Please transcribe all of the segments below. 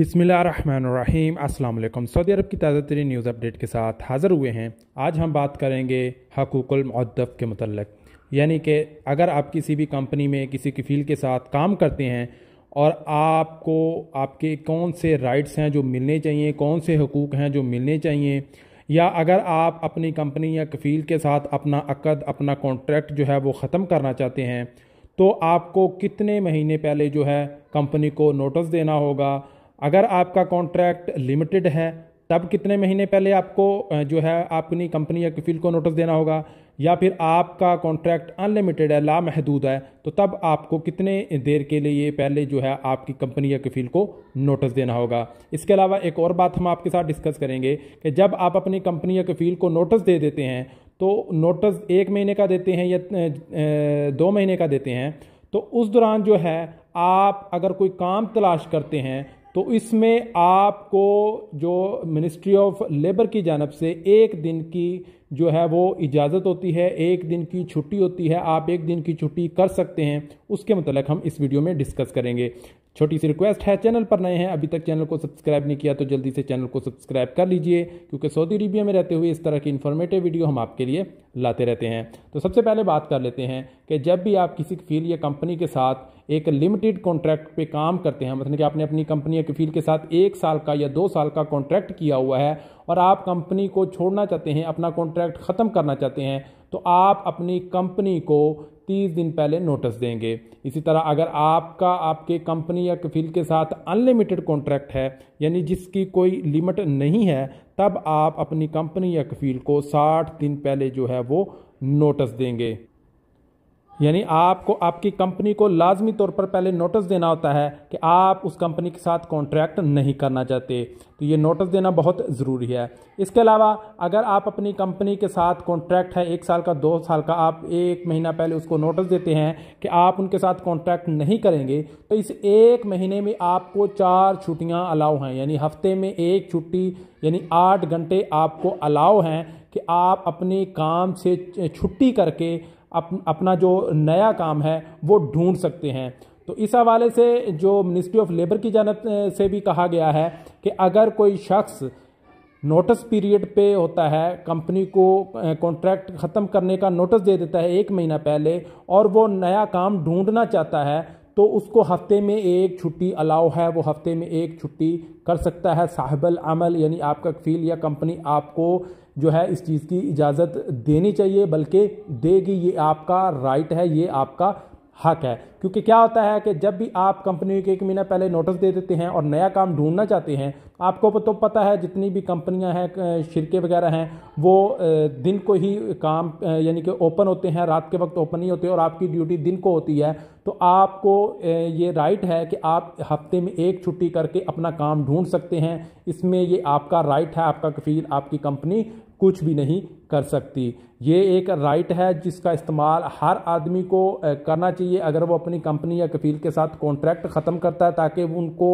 बसमीम अल्लाम सऊदी अरब की ताज़ा तरीन न्यूज़ अपडेट के साथ हाज़िर हुए हैं आज हम बात करेंगे हकूक़लमदफ़ के मतलब यानी कि अगर आप किसी भी कंपनी में किसी की फील्ड के साथ काम करते हैं और आपको आपके कौन से राइट्स हैं जो मिलने चाहिए कौन से हकूक़ हैं जो मिलने चाहिए या अगर आप अपनी कंपनी या कफील के साथ अपना अकद अपना कॉन्ट्रैक्ट जो है वो ख़त्म करना चाहते हैं तो आपको कितने महीने पहले जो है कंपनी को नोटिस देना होगा अगर आपका कॉन्ट्रैक्ट लिमिटेड है तब कितने महीने पहले आपको जो है अपनी कंपनी या कफील को नोटिस देना होगा या फिर आपका कॉन्ट्रैक्ट अनलिमिटेड है ला महदूद है तो तब आपको कितने देर के लिए पहले जो है आपकी कंपनी या कफील को नोटिस देना होगा इसके अलावा एक और बात हम आपके साथ डिस्कस करेंगे कि जब आप अपनी कंपनी या कफील को नोटिस दे देते हैं तो नोटिस एक महीने का देते हैं या दो महीने का देते हैं तो उस दौरान जो है आप अगर कोई काम तलाश करते हैं तो इसमें आपको जो मिनिस्ट्री ऑफ लेबर की जानब से एक दिन की जो है वो इजाज़त होती है एक दिन की छुट्टी होती है आप एक दिन की छुट्टी कर सकते हैं उसके मतलब हम इस वीडियो में डिस्कस करेंगे छोटी सी रिक्वेस्ट है चैनल पर नए हैं अभी तक चैनल को सब्सक्राइब नहीं किया तो जल्दी से चैनल को सब्सक्राइब कर लीजिए क्योंकि सऊदी अरेबिया में रहते हुए इस तरह की इन्फॉर्मेटिव वीडियो हम आपके लिए लाते रहते हैं तो सबसे पहले बात कर लेते हैं कि जब भी आप किसी फील्ड या कंपनी के साथ एक लिमिटेड कॉन्ट्रैक्ट पे काम करते हैं मतलब कि आपने अपनी कंपनी या कफील के साथ एक साल का या दो साल का कॉन्ट्रैक्ट किया हुआ है और आप कंपनी को छोड़ना चाहते हैं अपना कॉन्ट्रैक्ट ख़त्म करना चाहते हैं तो आप अपनी कंपनी को तीस दिन पहले नोटिस देंगे इसी तरह अगर आपका आपके कंपनी या कफील के साथ अनलिमिटेड कॉन्ट्रैक्ट है यानी जिसकी कोई लिमिट नहीं है तब आप अपनी कंपनी या कफील को साठ दिन पहले जो है वो नोटिस देंगे यानी आपको आपकी कंपनी को लाजमी तौर पर पहले नोटिस देना होता है कि आप उस कंपनी के साथ कॉन्ट्रैक्ट नहीं करना चाहते तो ये नोटिस देना बहुत ज़रूरी है इसके अलावा अगर आप अपनी कंपनी के साथ कॉन्ट्रैक्ट है एक साल का दो साल का आप एक महीना पहले उसको नोटिस देते हैं कि आप उनके साथ कॉन्ट्रैक्ट नहीं करेंगे तो इस एक महीने में आपको चार छुट्टियाँ अलाउ हैं यानी हफ्ते में एक छुट्टी यानी आठ घंटे आपको अलाउ हैं कि आप अपने काम से छुट्टी करके अप, अपना जो नया काम है वो ढूंढ सकते हैं तो इस हवाले से जो मिनिस्ट्री ऑफ लेबर की जानब से भी कहा गया है कि अगर कोई शख्स नोटिस पीरियड पे होता है कंपनी को कॉन्ट्रैक्ट ख़त्म करने का नोटिस दे देता है एक महीना पहले और वो नया काम ढूंढना चाहता है तो उसको हफ्ते में एक छुट्टी अलाउ है वो हफ्ते में एक छुट्टी कर सकता है साहबल अमल यानी आपका फील या कंपनी आपको जो है इस चीज़ की इजाज़त देनी चाहिए बल्कि देगी ये आपका राइट है ये आपका हक है क्योंकि क्या होता है कि जब भी आप कंपनी को एक महीना पहले नोटिस दे देते हैं और नया काम ढूंढना चाहते हैं आपको तो पता है जितनी भी कंपनियां हैं शिरके वगैरह हैं वो दिन को ही काम यानी कि ओपन होते हैं रात के वक्त ओपन नहीं होते और आपकी ड्यूटी दिन को होती है तो आपको ये राइट है कि आप हफ्ते में एक छुट्टी करके अपना काम ढूंढ सकते हैं इसमें ये आपका राइट है आपका कफील आपकी कंपनी कुछ भी नहीं कर सकती ये एक राइट है जिसका इस्तेमाल हर आदमी को करना चाहिए अगर वो अपनी कंपनी या कफील के साथ कॉन्ट्रैक्ट ख़त्म करता है ताकि उनको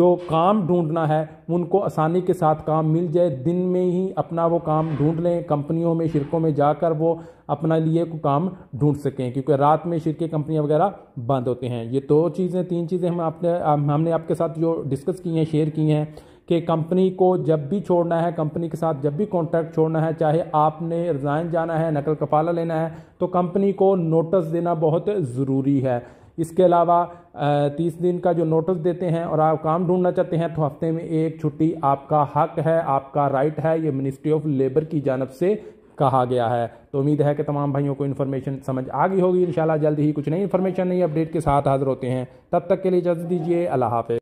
जो काम ढूंढना है उनको आसानी के साथ काम मिल जाए दिन में ही अपना वो काम ढूंढ लें कंपनियों में शिरकों में जाकर वो अपना लिए को काम ढूंढ सकें क्योंकि रात में शिरके कंपनियां वगैरह बंद होते हैं ये दो चीज़ें तीन चीज़ें हम आपने हमने आपके साथ जो डिस्कस की हैं शेयर की हैं कि कंपनी को जब भी छोड़ना है कंपनी के साथ जब भी कॉन्ट्रैक्ट छोड़ना है चाहे आपने रिज़ाइन जाना है नकल कपाला लेना है तो कंपनी को नोटिस देना बहुत ज़रूरी है इसके अलावा तीस दिन का जो नोटिस देते हैं और आप काम ढूंढना चाहते हैं तो हफ्ते में एक छुट्टी आपका हक है आपका राइट है ये मिनिस्ट्री ऑफ लेबर की जानब से कहा गया है तो उम्मीद है कि तमाम भाइयों को इन्फॉर्मेशन समझ आ गई होगी इन जल्द ही कुछ नई इन्फॉर्मेशन नई अपडेट के साथ हाजिर होते हैं तब तक के लिए इजाज़त दीजिए अल्लाह हाफि